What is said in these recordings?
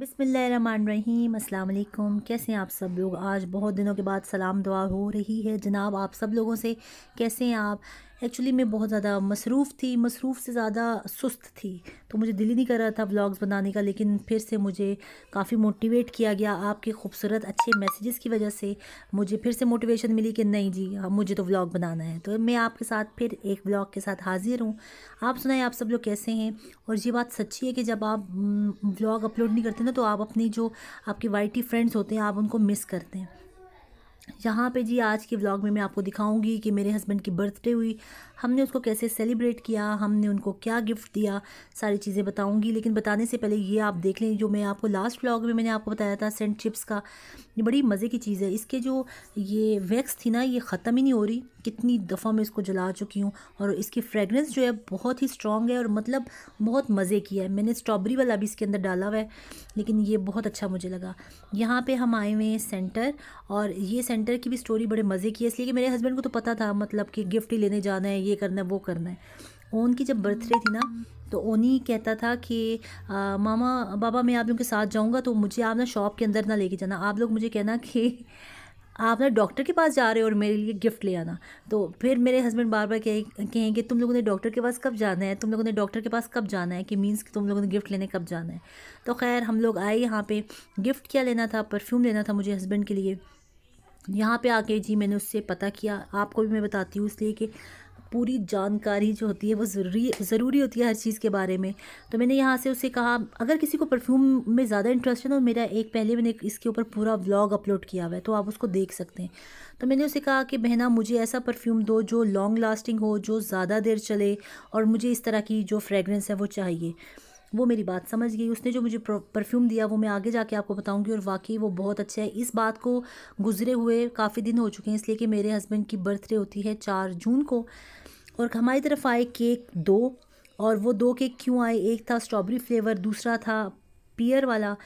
बिसमीम अल्लाम कैसे हैं आप सब लोग आज बहुत दिनों के बाद सलाम दुआ हो रही है जनाब आप सब लोगों से कैसे हैं आप एक्चुअली मैं बहुत ज़्यादा मसरूफ़ थी मसरूफ़ से ज़्यादा सुस्त थी तो मुझे दिल ही नहीं कर रहा था व्लॉग्स बनाने का लेकिन फिर से मुझे काफ़ी मोटिवेट किया गया आपके खूबसूरत अच्छे मैसेजेस की वजह से मुझे फिर से मोटिवेशन मिली कि नहीं जी मुझे तो व्लॉग बनाना है तो मैं आपके साथ फिर एक व्लॉग के साथ हाज़िर हूँ आप सुनाए आप सब लोग कैसे हैं और ये बात सच्ची है कि जब आप व्लॉग mm, अपलोड नहीं करते ना तो आप अपनी जो आपके वाइटी फ्रेंड्स होते हैं आप उनको मिस करते हैं यहाँ पे जी आज के व्लॉग में मैं आपको दिखाऊंगी कि मेरे हस्बैंड की बर्थडे हुई हमने उसको कैसे सेलिब्रेट किया हमने उनको क्या गिफ्ट दिया सारी चीज़ें बताऊंगी लेकिन बताने से पहले ये आप देख लें जो मैं आपको लास्ट व्लॉग में मैंने आपको बताया था सेंट चिप्स का ये बड़ी मज़े की चीज़ है इसके जो ये वैक्स थी ना ये ख़त्म ही नहीं हो रही कितनी दफ़ा मैं इसको जला चुकी हूँ और इसकी फ्रेगरेंस जो है बहुत ही स्ट्रॉन्ग है और मतलब बहुत मज़े की है मैंने स्ट्रॉबेरी वाला भी इसके अंदर डाला हुआ है लेकिन ये बहुत अच्छा मुझे लगा यहाँ पर हम आए हुए हैं सेंटर और ये सेंटर की भी स्टोरी बड़े मज़े की है इसलिए कि मेरे हस्बैंड को तो पता था मतलब कि गिफ्ट ही लेने जाना है ये करना है वो करना है ओन की जब बर्थडे थी ना तो ओनी कहता था कि आ, मामा बाबा मैं आप लोगों के साथ जाऊँगा तो मुझे आप ना शॉप के अंदर ना लेके जाना आप लोग मुझे कहना कि आप ना डॉक्टर के पास जा रहे हो और मेरे लिए गिफ्ट ले आना तो फिर मेरे हस्बैंड बार बार कहेंगे तुम लोगों ने डॉक्टर के पास कब जाना है तुम लोगों ने डॉक्टर के पास कब जाना है कि मीन्स कि तुम लोगों ने गिफ्ट लेने कब जाना है तो खैर हम लोग आए यहाँ पे गिफ्ट क्या लेना था परफ्यूम लेना था मुझे हस्बैंड के लिए यहाँ पे आके जी मैंने उससे पता किया आपको भी मैं बताती हूँ इसलिए कि पूरी जानकारी जो होती है वो ज़रूरी ज़रूरी होती है हर चीज़ के बारे में तो मैंने यहाँ से उससे कहा अगर किसी को परफ्यूम में ज़्यादा इंटरेस्ट है ना तो मेरा एक पहले मैंने इसके ऊपर पूरा व्लॉग अपलोड किया हुआ है तो आप उसको देख सकते हैं तो मैंने उसे कहा कि बहना मुझे ऐसा परफ्यूम दो जो लॉन्ग लास्टिंग हो जो ज़्यादा देर चले और मुझे इस तरह की जो फ्रेगरेंस है वो चाहिए वो मेरी बात समझ गई उसने जो मुझे परफ्यूम दिया वो मैं आगे जाके आपको बताऊंगी और वाकई वो बहुत अच्छा है इस बात को गुजरे हुए काफ़ी दिन हो चुके हैं इसलिए कि मेरे हस्बैंड की बर्थडे होती है चार जून को और हमारी तरफ आए केक दो और वो दो केक क्यों आए एक था स्ट्रॉबेरी फ्लेवर दूसरा था पियर वाला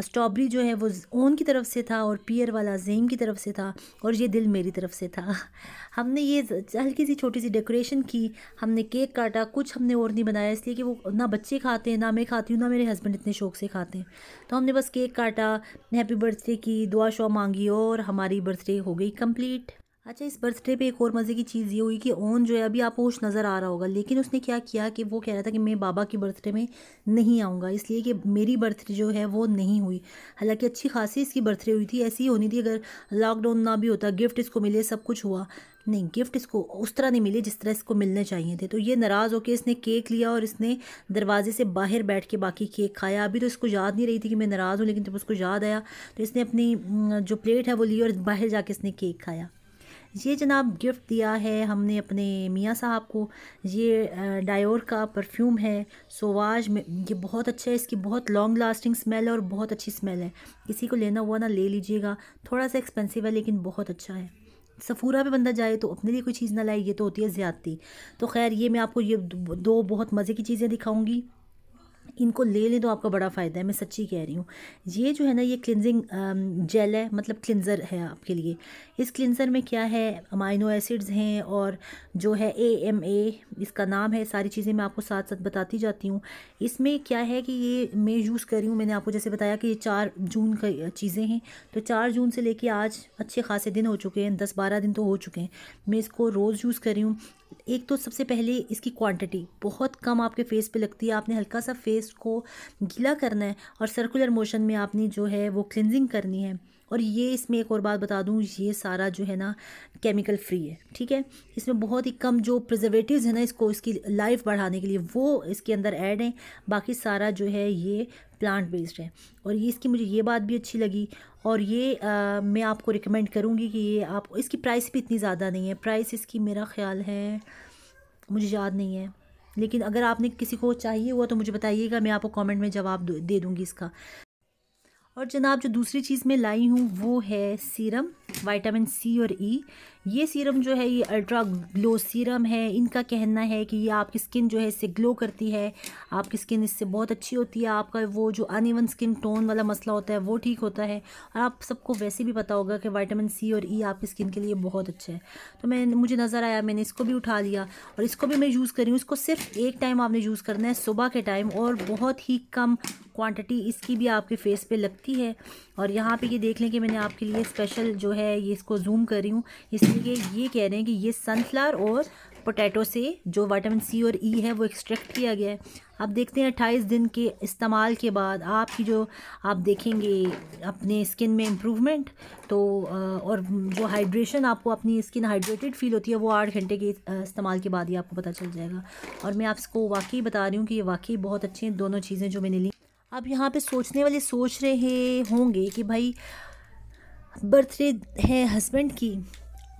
स्ट्रॉबेरी जो है वो ओन की तरफ से था और पियर वाला जेम की तरफ से था और ये दिल मेरी तरफ से था हमने ये हल्की सी छोटी सी डेकोरेशन की हमने केक काटा कुछ हमने और नहीं बनाया इसलिए कि वो ना बच्चे खाते हैं ना मैं खाती हूँ ना मेरे हस्बैंड इतने शौक से खाते हैं तो हमने बस केक काटा हैप्पी बर्थडे की दुआ शुआ मांगी और हमारी बर्थडे हो गई कम्प्लीट अच्छा इस बर्थडे पे एक और मज़े की चीज़ ये हुई कि ओन जो है अभी आपको होश नज़र आ रहा होगा लेकिन उसने क्या किया कि वो कह रहा था कि मैं बाबा की बर्थडे में नहीं आऊँगा इसलिए कि मेरी बर्थडे जो है वो नहीं हुई हालांकि अच्छी खासी इसकी बर्थडे हुई थी ऐसी ही होनी थी अगर लॉकडाउन ना भी होता गिफ्ट इसको मिले सब कुछ हुआ नहीं गिफ्ट इसको उस तरह नहीं मिले जिस तरह इसको मिलने चाहिए थे तो ये नाराज़ होकर इसने केक लिया और इसने दरवाजे से बाहर बैठ के बाकी केक खाया अभी तो इसको याद नहीं रही थी कि मैं नाराज़ हूँ लेकिन जब उसको याद आया तो इसने अपनी जो प्लेट है वो ली और बाहर जाके इसने केक खाया ये जनाब गिफ्ट दिया है हमने अपने मियाँ साहब को ये डायोर का परफ्यूम है सोवाज में ये बहुत अच्छा है इसकी बहुत लॉन्ग लास्टिंग स्मेल है और बहुत अच्छी स्मेल है किसी को लेना हुआ ना ले लीजिएगा थोड़ा सा एक्सपेंसिव है लेकिन बहुत अच्छा है सफूरा पे बंदा जाए तो अपने लिए कोई चीज़ ना लाए ये तो होती है ज़्यादती तो खैर ये मैं आपको ये दो बहुत मज़े की चीज़ें दिखाऊँगी इनको ले लें तो आपका बड़ा फ़ायदा है मैं सच्ची कह रही हूँ ये जो है ना ये क्लिनजिंग जेल है मतलब क्लिनज़र है आपके लिए इस क्लिनज़र में क्या है अमाइनो एसिड्स हैं और जो है ए एम ए इसका नाम है सारी चीज़ें मैं आपको साथ साथ बताती जाती हूँ इसमें क्या है कि ये मैं यूज़ कर रही हूँ मैंने आपको जैसे बताया कि ये चार जून का चीज़ें हैं तो चार जून से लेके आज अच्छे खासे दिन हो चुके हैं दस बारह दिन तो हो चुके हैं मैं इसको रोज़ यूज़ कर रही हूँ एक तो सबसे पहले इसकी क्वांटिटी बहुत कम आपके फेस पे लगती है आपने हल्का सा फेस को गीला करना है और सर्कुलर मोशन में आपने जो है वो क्लिनजिंग करनी है और ये इसमें एक और बात बता दूँ ये सारा जो है ना केमिकल फ्री है ठीक है इसमें बहुत ही कम जो प्रिजर्वेटिव है ना इसको इसकी लाइफ बढ़ाने के लिए वो इसके अंदर ऐड हैं बाकी सारा जो है ये प्लांट बेस्ड है और ये इसकी मुझे ये बात भी अच्छी लगी और ये आ, मैं आपको रिकमेंड करूँगी कि ये आप इसकी प्राइस भी इतनी ज़्यादा नहीं है प्राइस इसकी मेरा ख्याल है मुझे याद नहीं है लेकिन अगर आपने किसी को चाहिए हुआ तो मुझे बताइएगा मैं आपको कमेंट में जवाब दे दूँगी इसका और जनाब जो दूसरी चीज़ मैं लाई हूँ वो है सीरम विटामिन सी और ई e. ये सीरम जो है ये अल्ट्रा ग्लो सीरम है इनका कहना है कि ये आपकी स्किन जो है इससे ग्लो करती है आपकी स्किन इससे बहुत अच्छी होती है आपका वो जो अनइवन स्किन टोन वाला मसला होता है वो ठीक होता है और आप सबको वैसे भी पता होगा कि विटामिन सी और ई e आपकी स्किन के लिए बहुत अच्छा है तो मैं मुझे नज़र आया मैंने इसको भी उठा लिया और इसको भी मैं यूज़ करी हूँ इसको सिर्फ एक टाइम आपने यूज़ करना है सुबह के टाइम और बहुत ही कम क्वान्टिटी इसकी भी आपके फेस पर लगती है और यहाँ पर ये देख लें कि मैंने आपके लिए स्पेशल जो है है ये इसको जूम कर रही हूँ इसलिए ये कह रहे हैं कि ये सनफ्लावर और पोटैटो से जो वाइटामिन सी और ई e है वो एक्सट्रैक्ट किया गया है अब देखते हैं अट्ठाईस दिन के इस्तेमाल के बाद आपकी जो आप देखेंगे अपने स्किन में इम्प्रूवमेंट तो और जो हाइड्रेशन आपको अपनी स्किन हाइड्रेटेड फील होती है वो आठ घंटे के इस्तेमाल के बाद ही आपको पता चल जाएगा और मैं आपको वाकई बता रही हूँ कि ये वाकई बहुत अच्छी हैं दोनों चीज़ें जो मैंने ली अब यहाँ पर सोचने वाले सोच रहे होंगे कि भाई बर्थडे है हस्बैंड की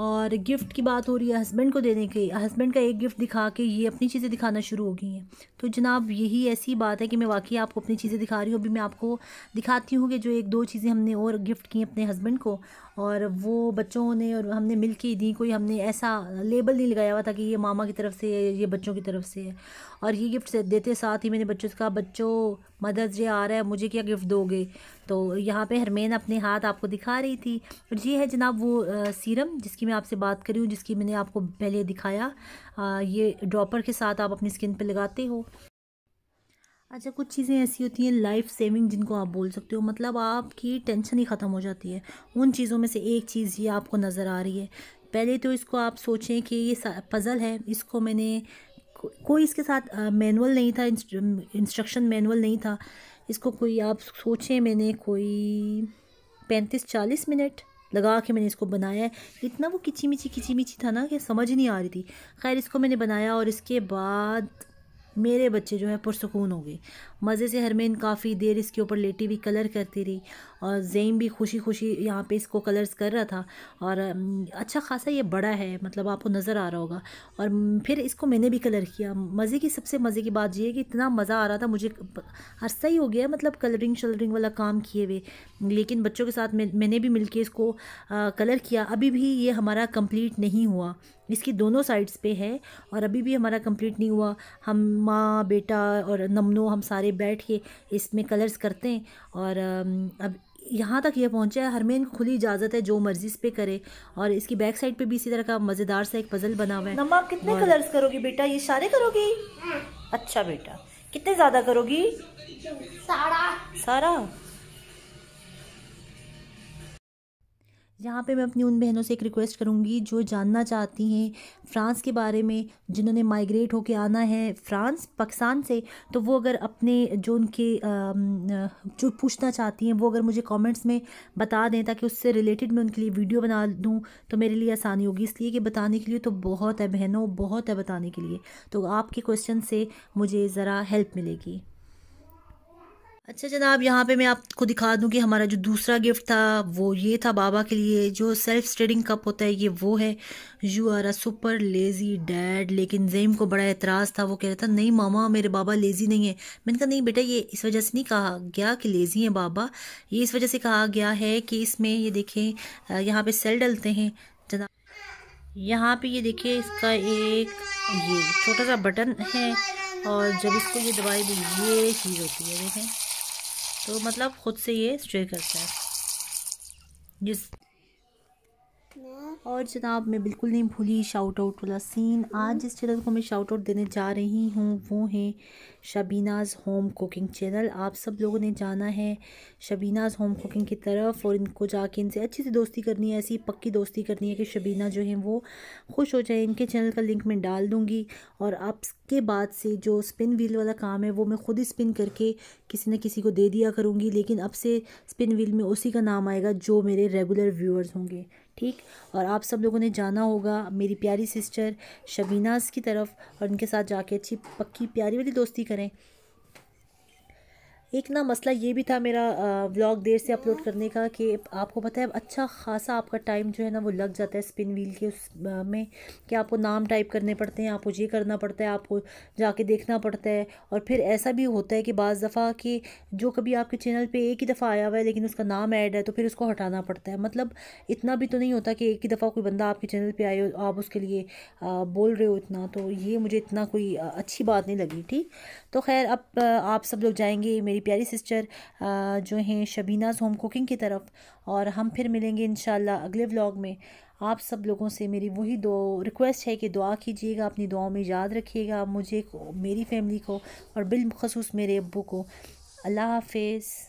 और गिफ्ट की बात हो रही है हस्बैंड को देने की हस्बैंड का एक गिफ्ट दिखा के ये अपनी चीज़ें दिखाना शुरू हो गई हैं तो जनाब यही ऐसी बात है कि मैं वाकई आपको अपनी चीज़ें दिखा रही हूँ अभी मैं आपको दिखाती हूँ कि जो एक दो चीज़ें हमने और गिफ्ट की अपने हस्बैंड को और वो बच्चों ने और हमने मिल के दी कोई हमने ऐसा लेबल नहीं लगाया हुआ था कि ये मामा की तरफ से है ये बच्चों की तरफ से है और ये गिफ्ट देते साथ ही मैंने बच्चों से कहा बच्चों मदर्स डे आ रहा है मुझे क्या गिफ्ट दोगे तो यहाँ पे हरमेन अपने हाथ आपको दिखा रही थी और ये है जनाब वो आ, सीरम जिसकी मैं आपसे बात करी हूँ जिसकी मैंने आपको पहले दिखाया आ, ये ड्रॉपर के साथ आप अपनी स्किन पर लगाते हो अच्छा कुछ चीज़ें ऐसी होती हैं लाइफ सेविंग जिनको आप बोल सकते हो मतलब आपकी टेंशन ही ख़त्म हो जाती है उन चीज़ों में से एक चीज़ ये आपको नज़र आ रही है पहले तो इसको आप सोचें कि ये पज़ल है इसको मैंने को, कोई इसके साथ मैनुअल नहीं था इंस्ट्रक्शन मैनुअल नहीं था इसको कोई आप सोचें मैंने कोई पैंतीस चालीस मिनट लगा के मैंने इसको बनाया है इतना वो किची मिची किची मिची था ना कि समझ नहीं आ रही थी खैर इसको मैंने बनाया और इसके बाद मेरे बच्चे जो है पुरसकून हो गए मज़े से हरमेन काफ़ी देर इसके ऊपर लेटी हुई कलर करती रही और जेम भी खुशी खुशी यहाँ पे इसको कलर्स कर रहा था और अच्छा खासा ये बड़ा है मतलब आपको नज़र आ रहा होगा और फिर इसको मैंने भी कलर किया मज़े की सबसे मज़े की बात ये है कि इतना मज़ा आ रहा था मुझे अरसा ही हो गया मतलब कलरिंग शलरिंग वाला काम किए हुए लेकिन बच्चों के साथ मैंने भी मिल इसको आ, कलर किया अभी भी ये हमारा कम्प्लीट नहीं हुआ इसकी दोनों साइड्स पे है और अभी भी हमारा कंप्लीट नहीं हुआ हम माँ बेटा और नमनो हम सारे बैठ के इसमें कलर्स करते हैं और अब यहाँ तक ये पहुँचा है हरमेन को खुली इजाज़त है जो मर्जी इस पर करे और इसकी बैक साइड पे भी इसी तरह का मज़ेदार सा एक पज़ल बना हुआ है मम्मा आप कितने कलर्स करोगी बेटा ये सारे करोगी हाँ। अच्छा बेटा कितने ज़्यादा करोगी सारा सारा यहाँ पे मैं अपनी उन बहनों से एक रिक्वेस्ट करूँगी जो जानना चाहती हैं फ़्रांस के बारे में जिन्होंने माइग्रेट होके आना है फ़्रांस पाकिस्तान से तो वो अगर अपने जो उनके जो पूछना चाहती हैं वो अगर मुझे कमेंट्स में बता दें ताकि उससे रिलेटेड मैं उनके लिए वीडियो बना दूँ तो मेरे लिए आसानी होगी इसलिए कि बताने के लिए तो बहुत है बहनों बहुत है बताने के लिए तो आपके क्वेश्चन से मुझे ज़रा हेल्प मिलेगी अच्छा जनाब यहाँ पे मैं आपको दिखा दूँ कि हमारा जो दूसरा गिफ्ट था वो ये था बाबा के लिए जो सेल्फ स्टडिंग कप होता है ये वो है you are a super lazy dad लेकिन जेम को बड़ा एतराज़ था वो कह रहा था नहीं मामा मेरे बाबा लेज़ी नहीं है मैंने कहा नहीं बेटा ये इस वजह से नहीं कहा गया कि लेज़ी है बाबा ये इस वजह से कहा गया है कि इसमें ये देखें यहाँ पर सेल डलते हैं जनाब यहाँ पर ये देखिए इसका एक ये छोटा सा बटन है और जब इसको ये दवाई दी तो ये चीज़ होती है देखें तो मतलब ख़ुद से ये स्ट्रे करता है जिस और जनाब मैं बिल्कुल नहीं भूली शाउट आउट वाला सीन आज जिस चैनल को मैं शाउट आउट देने जा रही हूँ वो है शबीनाज़ होम कुकिंग चैनल आप सब लोगों ने जाना है शबीनाज़ होम कुकिंग की तरफ और इनको जाके इनसे अच्छी सी दोस्ती करनी है ऐसी पक्की दोस्ती करनी है कि शबीना जो है वो खुश हो जाए इनके चैनल का लिंक मैं डाल दूँगी और आप के बाद से जो स्पिन व्हील वाला काम है वो मैं खुद ही स्पिन करके किसी न किसी को दे दिया करूँगी लेकिन अब से स्पिन व्हील में उसी का नाम आएगा जो मेरे रेगुलर व्यूअर्स होंगे ठीक और आप सब लोगों ने जाना होगा मेरी प्यारी सिस्टर शबीनाज की तरफ और उनके साथ जाके अच्छी पक्की प्यारी वाली दोस्ती करें एक ना मसला ये भी था मेरा व्लॉग देर से अपलोड करने का कि आपको पता है अच्छा खासा आपका टाइम जो है ना वो लग जाता है स्पिन व्हील के उस में कि आपको नाम टाइप करने पड़ते हैं आपको ये करना पड़ता है आपको जाके देखना पड़ता है और फिर ऐसा भी होता है कि बज़ दफ़ा कि जो कभी आपके चैनल पर एक ही दफ़ा आया हुआ है लेकिन उसका नाम ऐड है तो फिर उसको हटाना पड़ता है मतलब इतना भी तो नहीं होता कि एक ही दफ़ा कोई बंदा आपके चैनल पर आए हो आप उसके लिए बोल रहे हो इतना तो ये मुझे इतना कोई अच्छी बात नहीं लगी ठीक तो खैर अब आप सब लोग जाएँगे मेरी मेरी प्यारी सिस्टर जो हैं शबीनाज़ होम कुकिंग की तरफ और हम फिर मिलेंगे इन अगले व्लॉग में आप सब लोगों से मेरी वही दो रिक्वेस्ट है कि दुआ कीजिएगा अपनी दुआओं में याद रखिएगा मुझे को मेरी फैमिली को और बिलखसूस मेरे अबू को अल्लाह हाफिज़